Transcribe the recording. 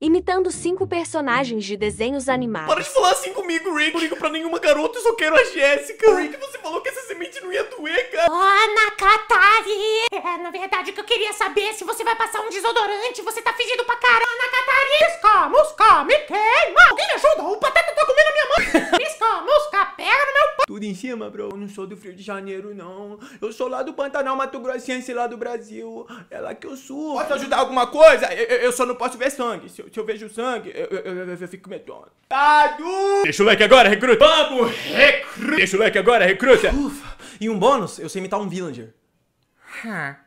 imitando cinco personagens de desenhos animados. Para de falar assim comigo, Rick. Não ligo pra nenhuma garota, eu só quero a Jéssica. Rick, você falou que essa semente não ia doer, cara. Oh, Nakatari! É, na verdade, o que eu queria saber é se você vai passar um desodorante. Você tá fingindo pra caramba, Nakatari! Buscamos, come, que tudo em cima, bro. Eu não sou do Rio de Janeiro, não. Eu sou lá do Pantanal, Mato Grossense, lá do Brasil. É lá que eu sou. Posso ajudar alguma coisa? Eu, eu, só não posso ver sangue. Se eu, se eu vejo sangue, eu, fico medonho. Tado! Deixa o like agora, recruta. Vamos, recruta. Deixa o like agora, recruta. Ufa, e um bônus, eu sei imitar um villager. Huh.